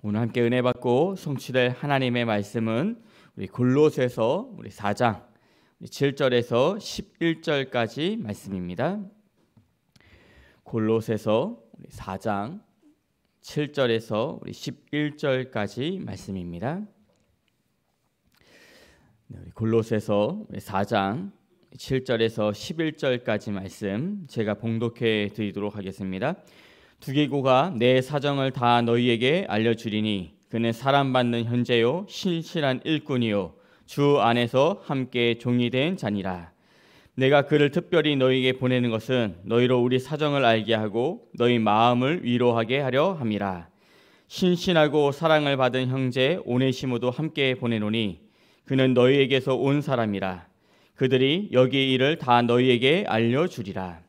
오늘 함께 은혜 받고 성취될 하나님의 말씀은 우리 골로새서 우리 4장 7절에서 11절까지 말씀입니다. 골로새서 4장 7절에서 우리 11절까지 말씀입니다. 네, 우리 골로새서 4장 7절에서 11절까지 말씀 제가 봉독해 드리도록 하겠습니다. 두개고가 내 사정을 다 너희에게 알려주리니 그는 사람받는 현재요 신실한 일꾼이요 주 안에서 함께 종이 된 자니라 내가 그를 특별히 너희에게 보내는 것은 너희로 우리 사정을 알게 하고 너희 마음을 위로하게 하려 함이라 신신하고 사랑을 받은 형제 오네시모도 함께 보내노니 그는 너희에게서 온 사람이라 그들이 여기 일을 다 너희에게 알려주리라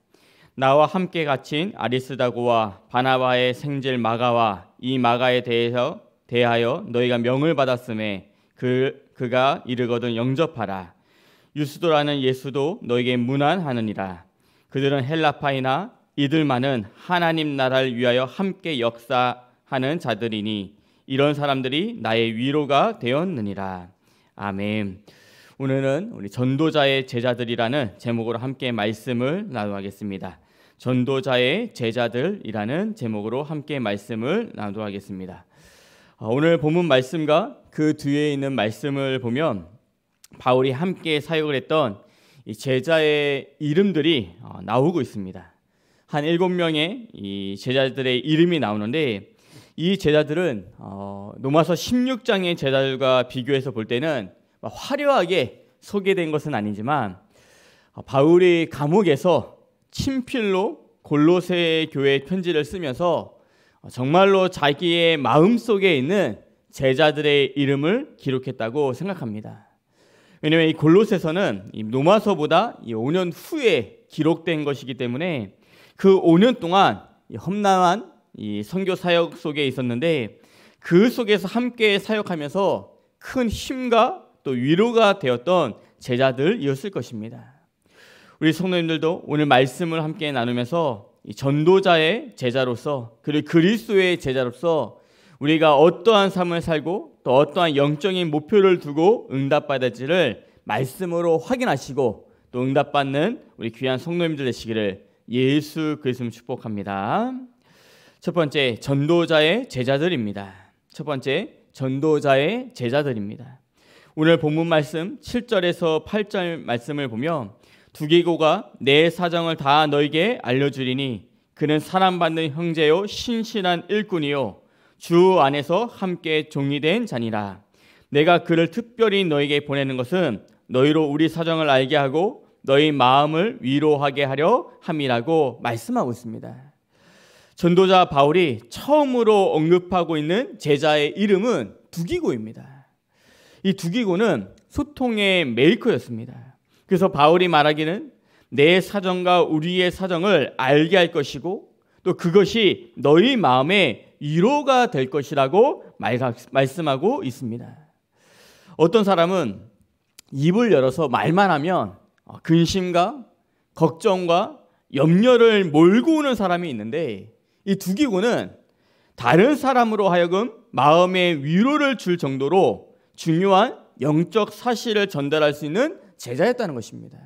나와 함께 갇힌 아리스다고와 바나바의 생질 마가와 이 마가에 대해서 대하여 너희가 명을 받았음에 그 그가 이르거든 영접하라. 유스도라는 예수도 너에게 무난하느니라. 그들은 헬라파이나 이들만은 하나님 나라를 위하여 함께 역사하는 자들이니 이런 사람들이 나의 위로가 되었느니라. 아멘. 오늘은 우리 전도자의 제자들이라는 제목으로 함께 말씀을 나누겠습니다. 전도자의 제자들이라는 제목으로 함께 말씀을 나누겠습니다. 어, 오늘 본문 말씀과 그 뒤에 있는 말씀을 보면 바울이 함께 사역을 했던 제자의 이름들이 어, 나오고 있습니다. 한 일곱 명의 제자들의 이름이 나오는데 이 제자들은 어, 로마서 16장의 제자들과 비교해서 볼 때는 화려하게 소개된 것은 아니지만 바울이 감옥에서 친필로 골로새 교회 편지를 쓰면서 정말로 자기의 마음 속에 있는 제자들의 이름을 기록했다고 생각합니다. 왜냐하면 이 골로새서는 노마서보다 5년 후에 기록된 것이기 때문에 그 5년 동안 험난한 이 선교 사역 속에 있었는데 그 속에서 함께 사역하면서 큰 힘과 또 위로가 되었던 제자들이었을 것입니다. 우리 성도님들도 오늘 말씀을 함께 나누면서 전도자의 제자로서 그리고 그리스도의 제자로서 우리가 어떠한 삶을 살고 또 어떠한 영적인 목표를 두고 응답받을지를 말씀으로 확인하시고 또 응답받는 우리 귀한 성도님들 되시기를 예수 그리스도 축복합니다. 첫 번째 전도자의 제자들입니다. 첫 번째 전도자의 제자들입니다. 오늘 본문 말씀 7절에서 8절 말씀을 보면 두개고가 내 사정을 다 너에게 알려주리니 그는 사랑받는 형제요 신실한 일꾼이요 주 안에서 함께 종리된 자니라 내가 그를 특별히 너에게 보내는 것은 너희로 우리 사정을 알게 하고 너희 마음을 위로하게 하려 함이라고 말씀하고 있습니다. 전도자 바울이 처음으로 언급하고 있는 제자의 이름은 두기고입니다. 이 두기고는 소통의 메이커였습니다. 그래서 바울이 말하기는 내 사정과 우리의 사정을 알게 할 것이고 또 그것이 너희 마음에 위로가 될 것이라고 말씀하고 있습니다. 어떤 사람은 입을 열어서 말만 하면 어, 근심과 걱정과 염려를 몰고 오는 사람이 있는데 이 두 기고는 다른 사람으로 하여금 마음의 위로를 줄 정도로 중요한 영적 사실을 전달할 수 있는 제자였다는 것입니다.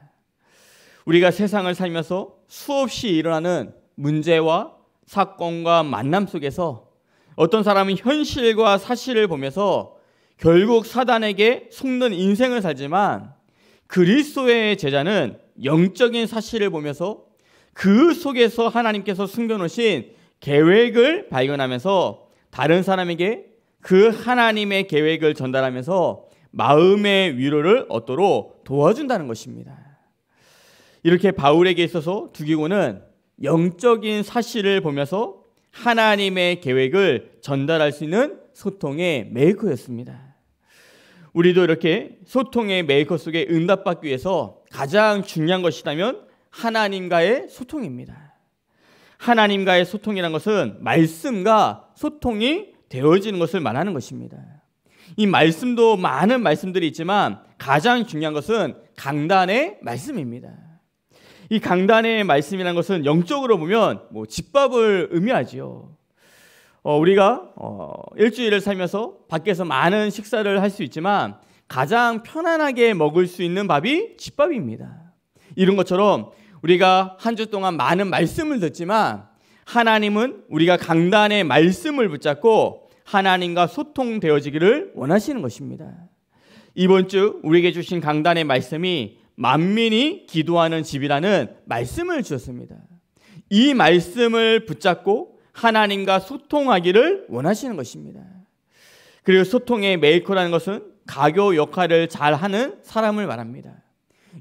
우리가 세상을 살면서 수없이 일어나는 문제와 사건과 만남 속에서 어떤 사람은 현실과 사실을 보면서 결국 사단에게 속는 인생을 살지만 그리스도의 제자는 영적인 사실을 보면서 그 속에서 하나님께서 숨겨놓으신 계획을 발견하면서 다른 사람에게 그 하나님의 계획을 전달하면서 마음의 위로를 얻도록 도와준다는 것입니다. 이렇게 바울에게 있어서 두기고는 영적인 사실을 보면서 하나님의 계획을 전달할 수 있는 소통의 메이커였습니다. 우리도 이렇게 소통의 메이커 속에 응답받기 위해서 가장 중요한 것이라면 하나님과의 소통입니다. 하나님과의 소통이란 것은 말씀과 소통이 되어지는 것을 말하는 것입니다. 이 말씀도 많은 말씀들이 있지만 가장 중요한 것은 강단의 말씀입니다. 이 강단의 말씀이라는 것은 영적으로 보면 뭐 집밥을 의미하지요. 어, 우리가 어, 일주일을 살면서 밖에서 많은 식사를 할 수 있지만 가장 편안하게 먹을 수 있는 밥이 집밥입니다. 이런 것처럼 우리가 한 주 동안 많은 말씀을 듣지만 하나님은 우리가 강단의 말씀을 붙잡고 하나님과 소통되어지기를 원하시는 것입니다. 이번 주 우리에게 주신 강단의 말씀이 만민이 기도하는 집이라는 말씀을 주었습니다. 이 말씀을 붙잡고 하나님과 소통하기를 원하시는 것입니다. 그리고 소통의 메이커라는 것은 가교 역할을 잘 하는 사람을 말합니다.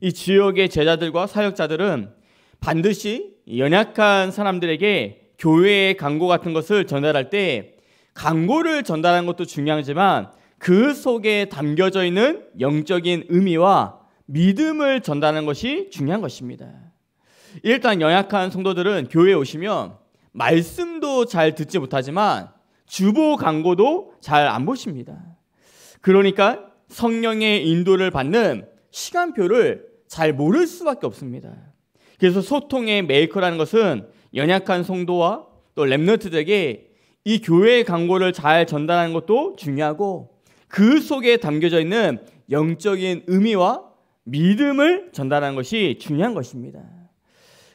이 지역의 제자들과 사역자들은 반드시 연약한 사람들에게 교회의 광고 같은 것을 전달할 때 광고를 전달하는 것도 중요하지만 그 속에 담겨져 있는 영적인 의미와 믿음을 전달하는 것이 중요한 것입니다. 일단 연약한 성도들은 교회에 오시면 말씀도 잘 듣지 못하지만 주보 광고도 잘 안 보십니다. 그러니까 성령의 인도를 받는 시간표를 잘 모를 수밖에 없습니다. 그래서 소통의 메이커라는 것은 연약한 성도와 또 랩너트들에게 이 교회의 광고를 잘 전달하는 것도 중요하고 그 속에 담겨져 있는 영적인 의미와 믿음을 전달하는 것이 중요한 것입니다.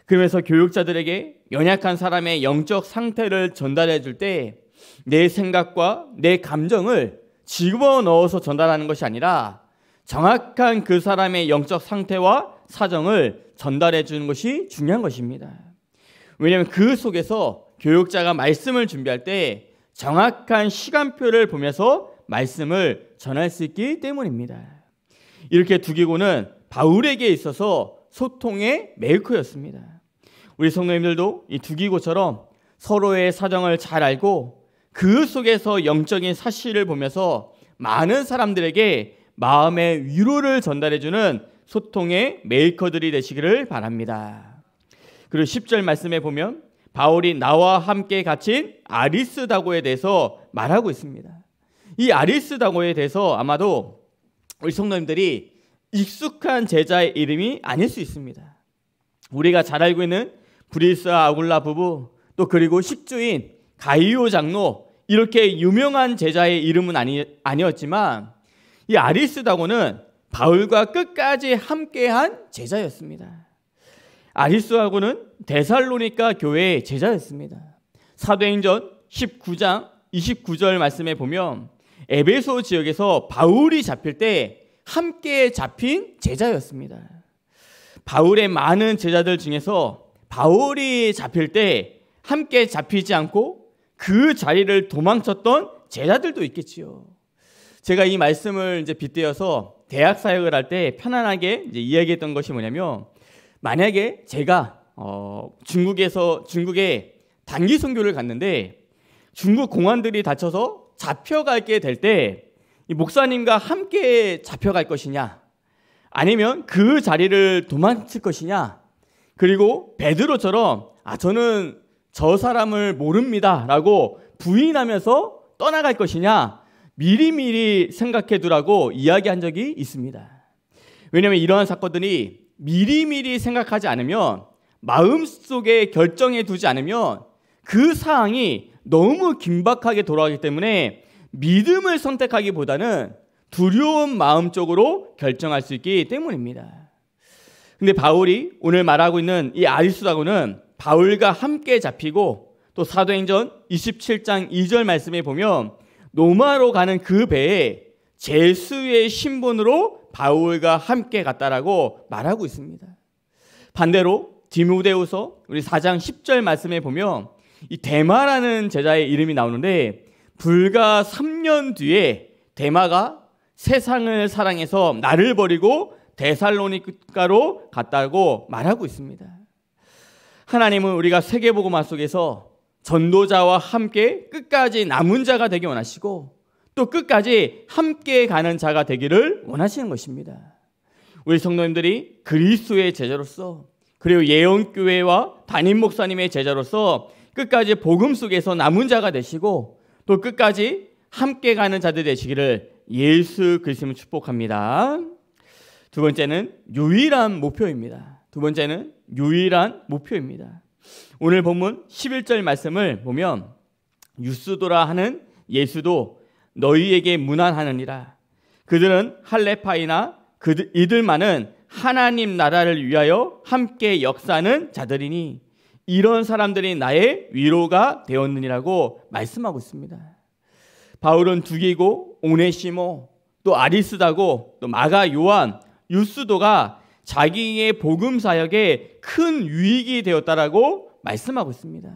그러면서 교육자들에게 연약한 사람의 영적 상태를 전달해 줄 때 내 생각과 내 감정을 집어넣어서 전달하는 것이 아니라 정확한 그 사람의 영적 상태와 사정을 전달해 주는 것이 중요한 것입니다. 왜냐하면 그 속에서 교육자가 말씀을 준비할 때 정확한 시간표를 보면서 말씀을 전할 수 있기 때문입니다. 이렇게 두기고는 바울에게 있어서 소통의 메이커였습니다. 우리 성도님들도 이 두기고처럼 서로의 사정을 잘 알고 그 속에서 영적인 사실을 보면서 많은 사람들에게 마음의 위로를 전달해주는 소통의 메이커들이 되시기를 바랍니다. 그리고 10절 말씀에 보면 바울이 나와 함께 갇힌 아리스다고에 대해서 말하고 있습니다. 이 아리스다고에 대해서 아마도 우리 성도님들이 익숙한 제자의 이름이 아닐 수 있습니다. 우리가 잘 알고 있는 브리스와 아굴라 부부 또 그리고 식주인 가이오 장로 이렇게 유명한 제자의 이름은 아니, 아니었지만 이 아리스다고는 바울과 끝까지 함께한 제자였습니다. 아리스하고는 데살로니카 교회의 제자였습니다. 사도행전 19장 29절 말씀에 보면 에베소 지역에서 바울이 잡힐 때 함께 잡힌 제자였습니다. 바울의 많은 제자들 중에서 바울이 잡힐 때 함께 잡히지 않고 그 자리를 도망쳤던 제자들도 있겠지요. 제가 이 말씀을 이제 빗대어서 대학 사역을 할 때 편안하게 이야기했던 것이 뭐냐면 만약에 제가 어, 중국에서 중국에 단기 선교를 갔는데 중국 공안들이 다쳐서 잡혀갈게 될 때 목사님과 함께 잡혀갈 것이냐 아니면 그 자리를 도망칠 것이냐 그리고 베드로처럼 아 저는 저 사람을 모릅니다라고 부인하면서 떠나갈 것이냐 미리미리 생각해 두라고 이야기한 적이 있습니다. 왜냐하면 이러한 사건들이 미리미리 생각하지 않으면 마음속에 결정해 두지 않으면 그 사항이 너무 긴박하게 돌아가기 때문에 믿음을 선택하기보다는 두려운 마음 쪽으로 결정할 수 있기 때문입니다. 근데 바울이 오늘 말하고 있는 이 아리수라고는 바울과 함께 잡히고 또 사도행전 27장 2절 말씀에 보면 노마로 가는 그 배에 제수의 신분으로 바울과 함께 갔다라고 말하고 있습니다. 반대로 디모데후서 우리 4장 10절 말씀에 보면 이 대마라는 제자의 이름이 나오는데 불과 3년 뒤에 대마가 세상을 사랑해서 나를 버리고 데살로니가로 갔다고 말하고 있습니다. 하나님은 우리가 세계복음화 속에서 전도자와 함께 끝까지 남은 자가 되기 원하시고 또 끝까지 함께 가는 자가 되기를 원하시는 것입니다. 우리 성도님들이 그리스도의 제자로서 그리고 예언교회와 담임 목사님의 제자로서 끝까지 복음 속에서 남은 자가 되시고 또 끝까지 함께 가는 자들 되시기를 예수 그리스도 축복합니다. 두 번째는 유일한 목표입니다. 두 번째는 유일한 목표입니다. 오늘 본문 11절 말씀을 보면 유스도라 하는 예수도 너희에게 문안하느니라. 그들은 할레파이나 그들, 이들만은 하나님 나라를 위하여 함께 역사는 자들이니 이런 사람들이 나의 위로가 되었느니라고 말씀하고 있습니다. 바울은 두기고 오네시모 또 아리스다고 또 마가 요한 유스도가 자기의 복음 사역에 큰 유익이 되었다라고 말씀하고 있습니다.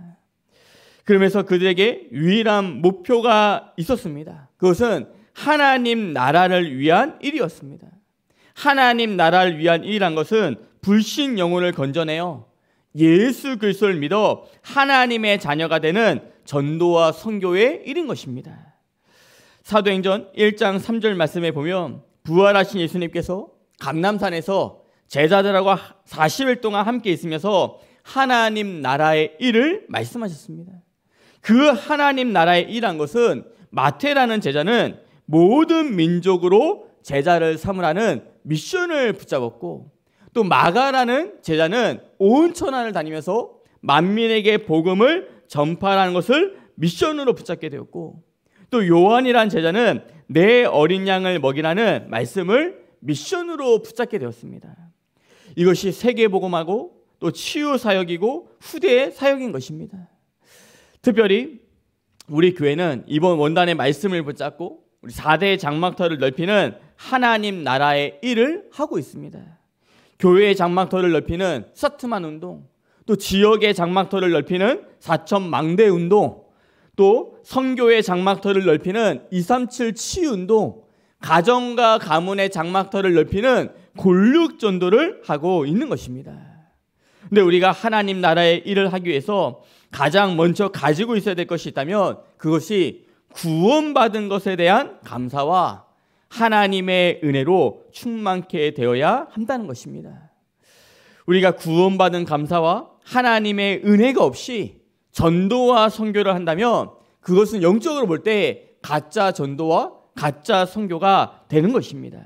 그러면서 그들에게 유일한 목표가 있었습니다. 그것은 하나님 나라를 위한 일이었습니다. 하나님 나라를 위한 일이란 것은 불신 영혼을 건져내요. 예수 그리스도를 믿어 하나님의 자녀가 되는 전도와 선교의 일인 것입니다. 사도행전 1장 3절 말씀에 보면 부활하신 예수님께서 감남산에서 제자들하고 40일 동안 함께 있으면서 하나님 나라의 일을 말씀하셨습니다. 그 하나님 나라에 일한 것은 마태라는 제자는 모든 민족으로 제자를 삼으라는 미션을 붙잡았고 또 마가라는 제자는 온 천안을 다니면서 만민에게 복음을 전파하는 것을 미션으로 붙잡게 되었고 또요한이라는 제자는 내 어린 양을 먹이라는 말씀을 미션으로 붙잡게 되었습니다. 이것이 세계 복음하고 또 치유 사역이고 후대의 사역인 것입니다. 특별히 우리 교회는 이번 원단의 말씀을 붙잡고 우리 4대 장막터를 넓히는 하나님 나라의 일을 하고 있습니다. 교회의 장막터를 넓히는 스트만 운동, 또 지역의 장막터를 넓히는 4천 망대 운동, 또 성교의 장막터를 넓히는 237 치운동, 가정과 가문의 장막터를 넓히는 골육 전도를 하고 있는 것입니다. 근데 우리가 하나님 나라의 일을 하기 위해서 가장 먼저 가지고 있어야 될 것이 있다면 그것이 구원받은 것에 대한 감사와 하나님의 은혜로 충만케 되어야 한다는 것입니다. 우리가 구원받은 감사와 하나님의 은혜가 없이 전도와 선교를 한다면 그것은 영적으로 볼 때 가짜 전도와 가짜 선교가 되는 것입니다.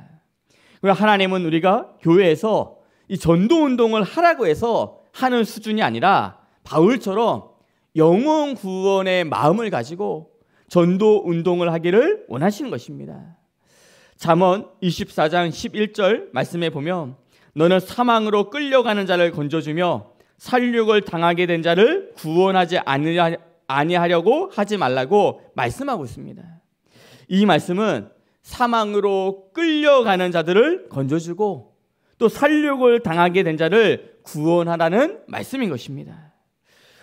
하나님은 우리가 교회에서 이 전도 운동을 하라고 해서 하는 수준이 아니라 바울처럼 영원 구원의 마음을 가지고 전도 운동을 하기를 원하시는 것입니다. 잠언 24장 11절 말씀에 보면 너는 사망으로 끌려가는 자를 건져주며 살육을 당하게 된 자를 구원하지 아니하려고 하지 말라고 말씀하고 있습니다. 이 말씀은 사망으로 끌려가는 자들을 건져주고 또 살육을 당하게 된 자를 구원하라는 말씀인 것입니다.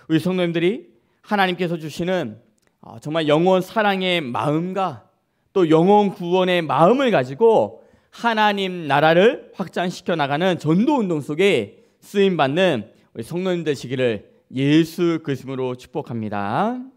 우리 성도님들이 하나님께서 주시는 어, 정말 영원 사랑의 마음과 또 영원 구원의 마음을 가지고 하나님 나라를 확장시켜 나가는 전도 운동 속에 쓰임 받는 우리 성도님들 시기를 예수 그리스도로 축복합니다.